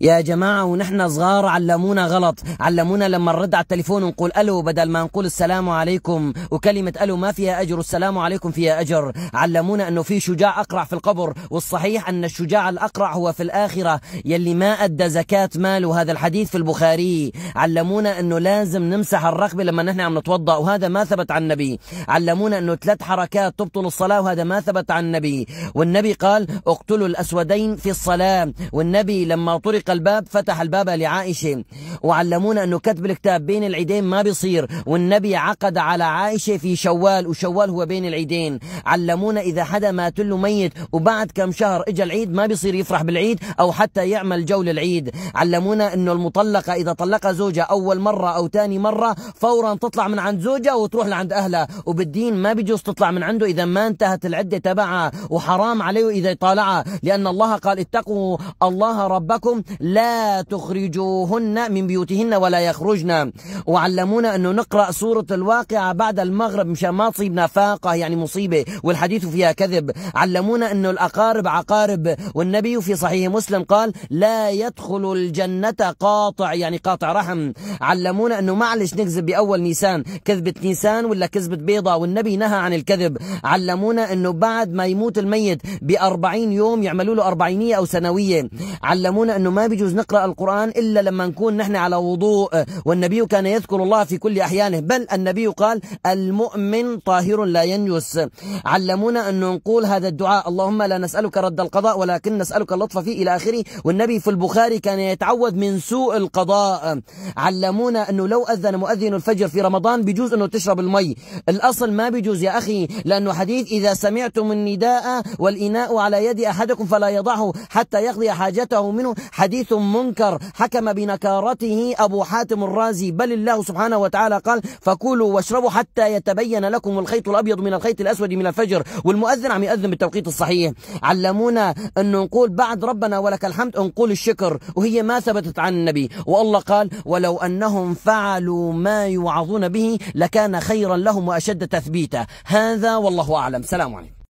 يا جماعة ونحن صغار علمونا غلط علمونا لما نرد على التليفون ونقول ألو بدل ما نقول السلام عليكم وكلمة ألو ما فيها أجر السلام عليكم فيها أجر علمونا أنه في شجاع أقرع في القبر والصحيح أن الشجاع الأقرع هو في الآخرة يلي ما أدى زكاة ماله هذا الحديث في البخاري علمونا أنه لازم نمسح الرقبة لما نحن عم نتوضأ وهذا ما ثبت عن النبي علمونا أنه ثلاث حركات تبطل الصلاة وهذا ما ثبت عن النبي والنبي قال اقتلوا الأسودين في الصلاة والنبي لما طرق أغلق الباب فتح الباب لعائشة وعلمونا أنه كتب الكتاب بين العيدين ما بيصير والنبي عقد على عائشة في شوال وشوال هو بين العيدين علمونا إذا حدا مات له ميت وبعد كم شهر إجا العيد ما بيصير يفرح بالعيد أو حتى يعمل جو للعيد علمونا أنه المطلقة إذا طلق زوجها أول مرة أو ثاني مرة فورا تطلع من عند زوجها وتروح لعند أهلها وبالدين ما بيجوز تطلع من عنده إذا ما انتهت العدة تبعها وحرام عليه إذا طالعها لأن الله قال اتقوا الله ربكم لا تخرجوهن من بيوتهن ولا يخرجن وعلمونا أنه نقرأ سورة الواقعة بعد المغرب مشان ما تصيبنا فاقة يعني مصيبة والحديث فيها كذب علمونا أنه الأقارب عقارب والنبي في صحيح مسلم قال لا يدخل الجنة قاطع يعني قاطع رحم علمونا أنه معلش نكذب بأول نيسان كذبة نيسان ولا كذبة بيضة والنبي نهى عن الكذب علمونا أنه بعد ما يموت الميت 40 يوم يعملوا له أربعينية أو سنوية علمونا أنه ما ما بيجوز نقرأ القرآن إلا لما نكون نحن على وضوء والنبي كان يذكر الله في كل أحيانه بل النبي قال المؤمن طاهر لا ينجس علمونا أن نقول هذا الدعاء اللهم لا نسألك رد القضاء ولكن نسألك اللطف فيه إلى آخره والنبي في البخاري كان يتعوذ من سوء القضاء علمونا أنه لو أذن مؤذن الفجر في رمضان بيجوز أنه تشرب المي الأصل ما بيجوز يا أخي لأنه حديث إذا سمعتم النداء والإناء على يد أحدكم فلا يضعه حتى يقضي حاجته منه حديث حديث منكر حكم بنكارته أبو حاتم الرازي بل الله سبحانه وتعالى قال فكلوا واشربوا حتى يتبين لكم الخيط الأبيض من الخيط الأسود من الفجر والمؤذن عم يؤذن بالتوقيت الصحيح علمونا أنه نقول بعد ربنا ولك الحمد نقول الشكر وهي ما ثبتت عن النبي والله قال ولو أنهم فعلوا ما يوعظون به لكان خيرا لهم وأشد تثبيتا هذا والله أعلم سلام عليكم